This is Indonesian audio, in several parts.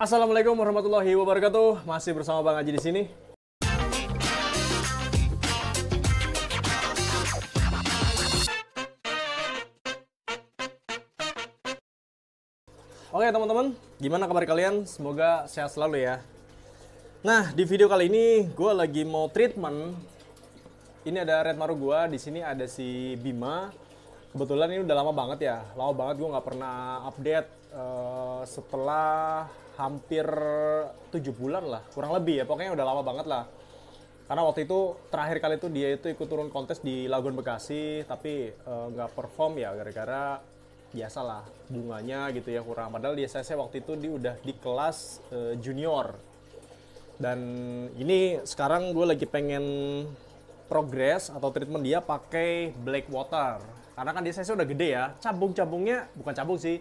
Assalamualaikum warahmatullahi wabarakatuh. Masih bersama Bang Aji di sini. Oke teman-teman, gimana kabar kalian? Semoga sehat selalu ya. Nah, di video kali ini gue lagi mau treatment. Ini ada red maru gue, di sini ada si Bima. Kebetulan ini udah lama banget ya, lama banget gue nggak pernah update. Uh, setelah hampir 7 bulan lah, kurang lebih ya. Pokoknya udah lama banget lah. Karena waktu itu terakhir kali itu dia itu ikut turun kontes di Lagun Bekasi, tapi eh, nggak uh, perform ya gara-gara biasalah bunganya gitu ya kurang. Padahal di SSC waktu itu dia udah di kelas uh, junior. Dan ini sekarang gue lagi pengen progress atau treatment dia pakai black water. Karena kan di SSC udah gede ya, cabung-cabungnya bukan cabung sih,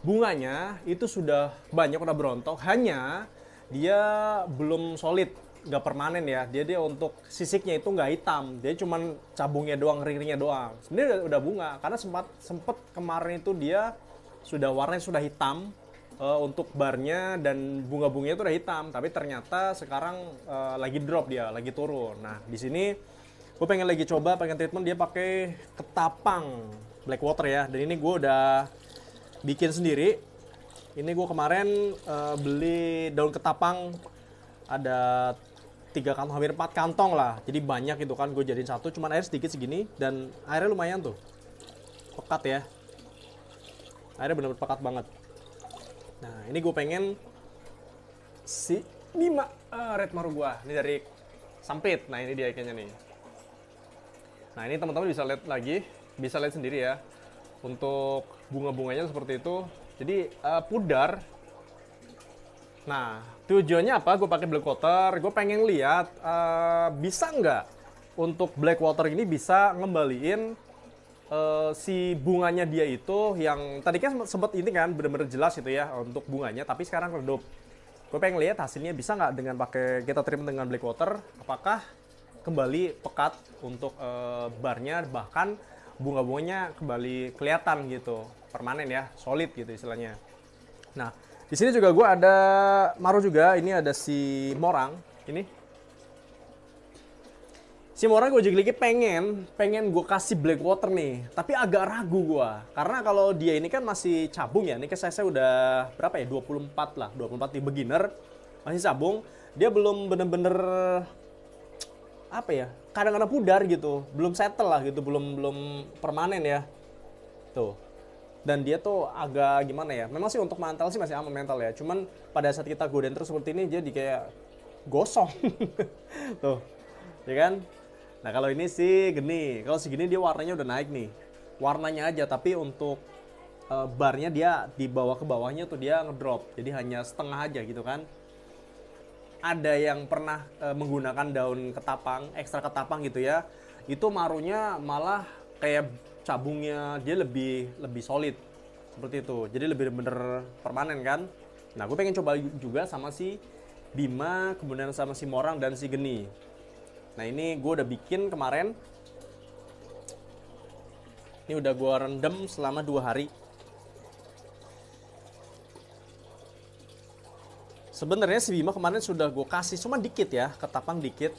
bunganya itu sudah banyak udah berontok hanya dia belum solid nggak permanen ya dia dia untuk sisiknya itu nggak hitam dia cuma cabungnya doang ringnya doang sebenarnya udah, bunga karena sempat sempet kemarin itu dia sudah warnanya sudah hitam uh, untuk barnya dan bunga-bunganya itu udah hitam tapi ternyata sekarang uh, lagi drop dia lagi turun nah di sini gue pengen lagi coba pengen treatment dia pakai ketapang black water ya dan ini gue udah bikin sendiri. Ini gue kemarin uh, beli daun ketapang ada tiga kantong hampir empat kantong lah jadi banyak gitu kan gue jadiin satu cuman air sedikit segini dan airnya lumayan tuh pekat ya airnya bener-bener pekat banget nah ini gue pengen si lima uh, eh, red maru gue ini dari sampit nah ini dia ikannya nih nah ini teman-teman bisa lihat lagi bisa lihat sendiri ya untuk bunga-bunganya seperti itu. Jadi uh, pudar. Nah, tujuannya apa? Gue pakai black water. Gue pengen lihat uh, bisa nggak untuk black water ini bisa ngembaliin uh, si bunganya dia itu yang tadinya kan sempat ini kan bener-bener jelas itu ya untuk bunganya, tapi sekarang redup. Gue pengen lihat hasilnya bisa nggak dengan pakai kita trim dengan black water, apakah kembali pekat untuk uh, barnya bahkan bunga-bunganya kembali kelihatan gitu permanen ya solid gitu istilahnya nah di sini juga gue ada maru juga ini ada si morang ini si Morang gue lagi pengen pengen gue kasih black water nih tapi agak ragu gue karena kalau dia ini kan masih cabung ya ini ke kan saya udah berapa ya 24 lah 24 di beginner masih cabung dia belum bener-bener apa ya kadang-kadang pudar gitu belum settle lah gitu belum belum permanen ya tuh dan dia tuh agak gimana ya memang sih untuk mental sih masih aman mental ya cuman pada saat kita goden terus seperti ini jadi kayak gosong tuh ya kan nah kalau ini sih geni kalau segini dia warnanya udah naik nih warnanya aja tapi untuk eh, barnya dia di bawah ke bawahnya tuh dia ngedrop jadi hanya setengah aja gitu kan ada yang pernah e, menggunakan daun ketapang, ekstra ketapang gitu ya. Itu marunya malah kayak cabungnya dia lebih lebih solid seperti itu. Jadi lebih bener permanen kan. Nah, gue pengen coba juga sama si Bima, kemudian sama si Morang dan si Geni. Nah, ini gue udah bikin kemarin. Ini udah gue rendam selama dua hari. Sebenarnya si Bima kemarin sudah gue kasih, cuma dikit ya, ketapang dikit.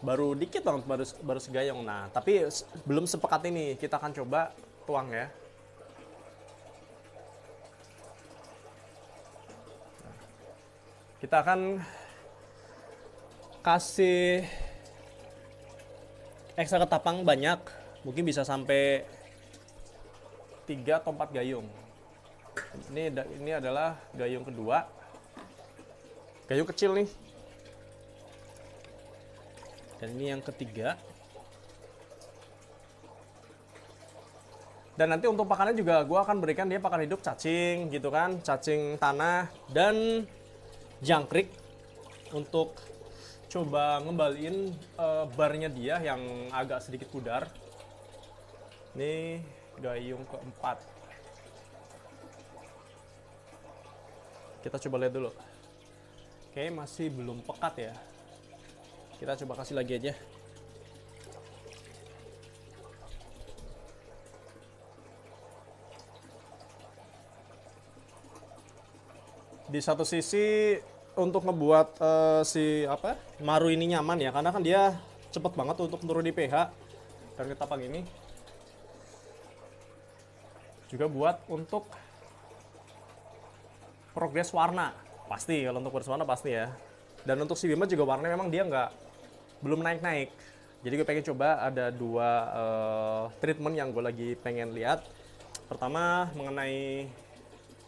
Baru dikit banget, baru, baru segayong. Nah, tapi belum sepekat ini, kita akan coba tuang ya. Kita akan kasih ekstra ketapang banyak, mungkin bisa sampai 3 atau 4 gayung. Ini ini adalah gayung kedua. Gayung kecil nih. Dan ini yang ketiga. Dan nanti untuk pakannya juga gue akan berikan dia pakan hidup cacing gitu kan, cacing tanah dan jangkrik untuk coba ngembaliin uh, barnya dia yang agak sedikit pudar. Ini gayung keempat. Kita coba lihat dulu. Oke, masih belum pekat ya. Kita coba kasih lagi aja. Di satu sisi untuk ngebuat uh, si apa maru ini nyaman ya karena kan dia cepet banget untuk menurun di pH dan ketapang ini juga buat untuk progres warna pasti kalau untuk progres warna pasti ya dan untuk si Bima juga warnanya memang dia nggak belum naik naik jadi gue pengen coba ada dua uh, treatment yang gue lagi pengen lihat pertama mengenai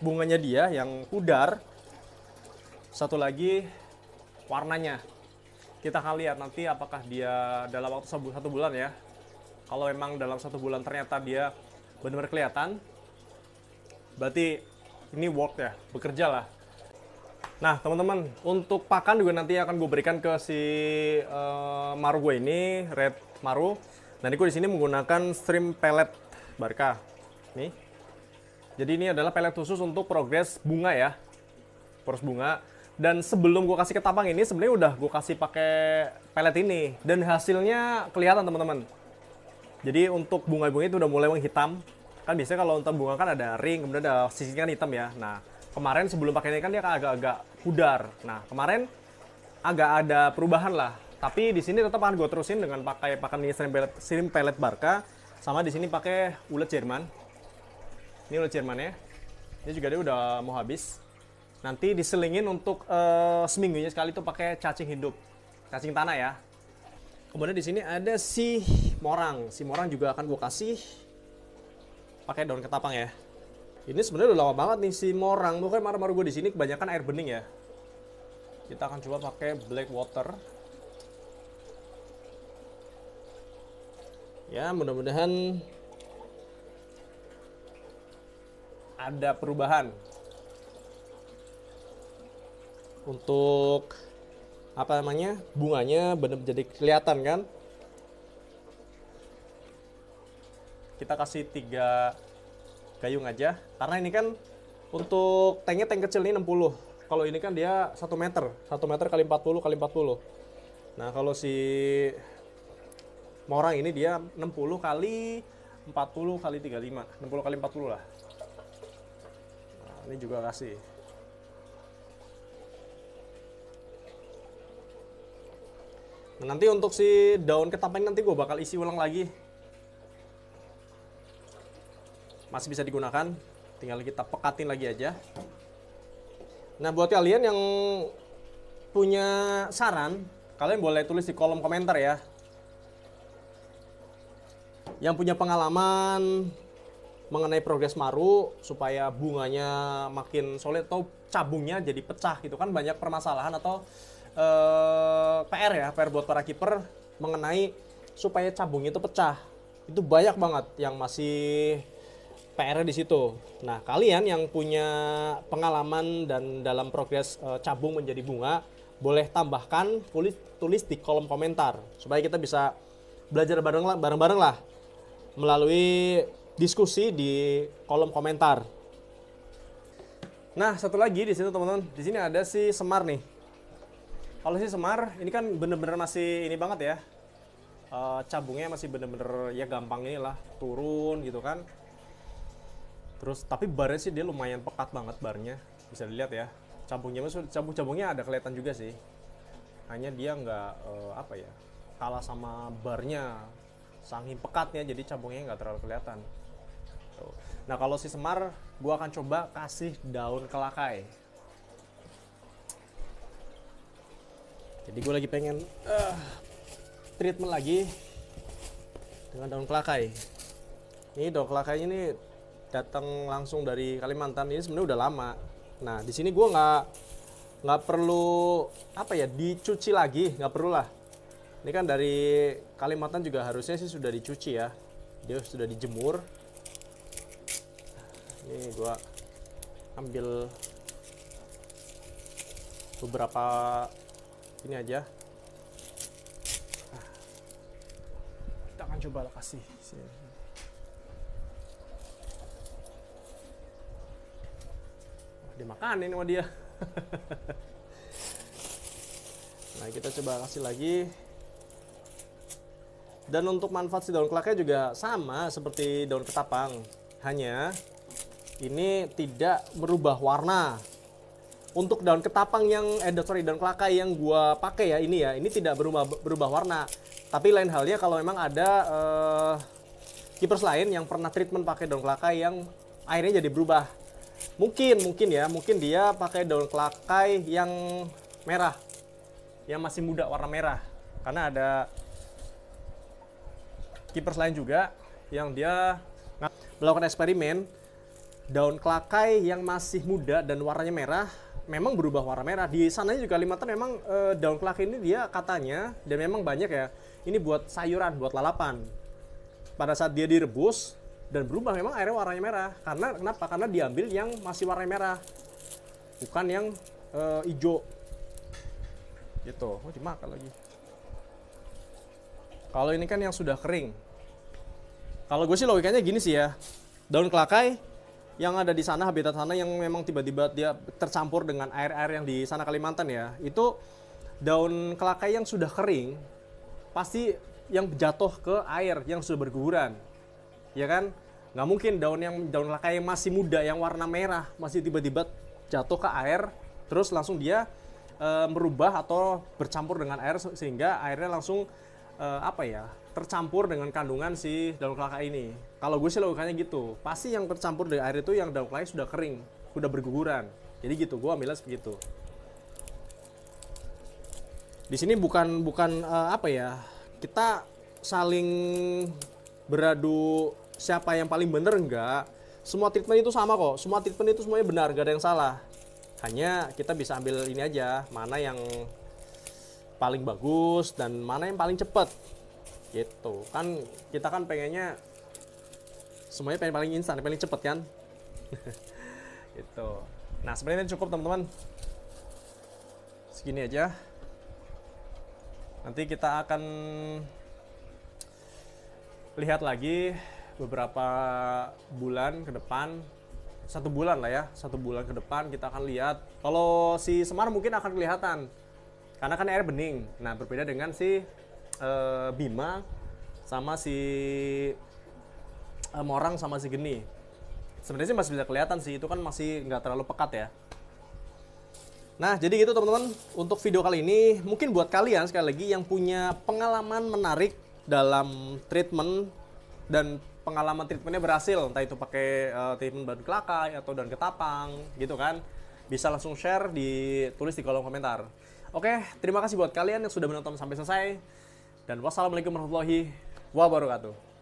bunganya dia yang pudar satu lagi warnanya kita akan lihat nanti apakah dia dalam waktu satu bulan ya kalau memang dalam satu bulan ternyata dia benar-benar kelihatan berarti ini work ya, bekerja lah. Nah, teman-teman, untuk pakan juga nanti akan gue berikan ke si uh, maru gue ini, red maru. Nah, gue di sini menggunakan stream pellet barca. Nih. Jadi ini adalah pellet khusus untuk progres bunga ya. proses bunga. Dan sebelum gue kasih ke tapang ini, sebenarnya udah gue kasih pakai pellet ini. Dan hasilnya kelihatan, teman-teman. Jadi untuk bunga-bunga itu udah mulai menghitam kan biasanya kalau untuk bunga kan ada ring kemudian ada sisinya kan hitam ya nah kemarin sebelum pakai ini kan dia agak-agak pudar nah kemarin agak ada perubahan lah tapi di sini tetap akan gue terusin dengan pakai pakan ini shrimp pelet pelet barca sama di sini pakai ulet Jerman ini ulet Jerman ya ini juga dia udah mau habis nanti diselingin untuk uh, seminggunya sekali itu pakai cacing hidup cacing tanah ya kemudian di sini ada si morang si morang juga akan gue kasih pakai daun ketapang ya. Ini sebenarnya udah lama banget nih si morang. Pokoknya marah-marah gue di sini kebanyakan air bening ya. Kita akan coba pakai black water. Ya, mudah-mudahan ada perubahan. Untuk apa namanya? Bunganya benar benar jadi kelihatan kan? kita kasih tiga gayung aja karena ini kan untuk tanknya tank kecil ini 60 kalau ini kan dia 1 meter 1 meter kali 40 kali 40 nah kalau si Morang ini dia 60 kali 40 kali 35 60 kali 40 lah nah, ini juga kasih Nah, nanti untuk si daun ketapang nanti gue bakal isi ulang lagi masih bisa digunakan tinggal kita pekatin lagi aja nah buat kalian yang punya saran kalian boleh tulis di kolom komentar ya yang punya pengalaman mengenai progres maru supaya bunganya makin solid atau cabungnya jadi pecah gitu kan banyak permasalahan atau eh, PR ya PR buat para kiper mengenai supaya cabungnya itu pecah itu banyak banget yang masih pr di situ. Nah, kalian yang punya pengalaman dan dalam progres e, cabung menjadi bunga, boleh tambahkan tulis tulis di kolom komentar supaya kita bisa belajar bareng bareng-bareng lah melalui diskusi di kolom komentar. Nah, satu lagi di sini teman-teman, di sini ada si Semar nih. Kalau si Semar, ini kan bener-bener masih ini banget ya. E, cabungnya masih bener-bener ya gampang inilah turun gitu kan terus tapi barnya sih dia lumayan pekat banget barnya bisa dilihat ya cabungnya cabung-cabungnya ada kelihatan juga sih hanya dia nggak uh, apa ya kalah sama barnya Sangin pekatnya jadi cabungnya nggak terlalu kelihatan Tuh. nah kalau si semar gue akan coba kasih daun kelakai jadi gue lagi pengen uh, treatment lagi dengan daun kelakai ini daun kelakai ini datang langsung dari Kalimantan ini sebenarnya udah lama. Nah di sini gue nggak nggak perlu apa ya dicuci lagi, nggak perlu lah. Ini kan dari Kalimantan juga harusnya sih sudah dicuci ya. Dia sudah dijemur. Ini gue ambil beberapa ini aja ah. kita akan coba kasih dimakanin sama dia nah kita coba kasih lagi dan untuk manfaat si daun kelaknya juga sama seperti daun ketapang hanya ini tidak berubah warna untuk daun ketapang yang eh sorry daun kelakai yang gua pakai ya ini ya ini tidak berubah berubah warna tapi lain halnya kalau memang ada uh, keepers lain yang pernah treatment pakai daun kelakai yang airnya jadi berubah mungkin mungkin ya mungkin dia pakai daun kelakai yang merah yang masih muda warna merah karena ada kiper lain juga yang dia melakukan eksperimen daun kelakai yang masih muda dan warnanya merah memang berubah warna merah di sananya juga Kalimantan memang e, daun kelakai ini dia katanya dan memang banyak ya ini buat sayuran buat lalapan pada saat dia direbus dan berubah memang airnya warnanya merah karena kenapa karena diambil yang masih warna merah bukan yang uh, hijau gitu oh dimakan lagi kalau ini kan yang sudah kering kalau gue sih logikanya gini sih ya daun kelakai yang ada di sana habitat sana yang memang tiba-tiba dia tercampur dengan air-air yang di sana Kalimantan ya itu daun kelakai yang sudah kering pasti yang jatuh ke air yang sudah berguguran ya kan? Nggak mungkin daun yang daun laka yang masih muda yang warna merah masih tiba-tiba jatuh ke air terus langsung dia e, merubah atau bercampur dengan air sehingga airnya langsung e, apa ya tercampur dengan kandungan si daun kelaka ini. Kalau gue sih logikanya gitu. Pasti yang tercampur dari air itu yang daun kelaka sudah kering, sudah berguguran. Jadi gitu, gue ambilnya seperti Di sini bukan bukan e, apa ya kita saling beradu siapa yang paling bener enggak semua treatment itu sama kok semua treatment itu semuanya benar gak ada yang salah hanya kita bisa ambil ini aja mana yang paling bagus dan mana yang paling cepet gitu kan kita kan pengennya semuanya pengen paling instan paling cepet kan itu nah sebenarnya cukup teman-teman segini aja nanti kita akan lihat lagi beberapa bulan ke depan satu bulan lah ya satu bulan ke depan kita akan lihat kalau si semar mungkin akan kelihatan karena kan air bening nah berbeda dengan si e, bima sama si e, morang sama si geni sebenarnya sih masih bisa kelihatan sih itu kan masih nggak terlalu pekat ya Nah, jadi gitu teman-teman untuk video kali ini mungkin buat kalian sekali lagi yang punya pengalaman menarik dalam treatment dan pengalaman treatmentnya berhasil entah itu pakai uh, treatment daun kelakai atau daun ketapang gitu kan bisa langsung share di tulis di kolom komentar oke terima kasih buat kalian yang sudah menonton sampai selesai dan wassalamualaikum warahmatullahi wabarakatuh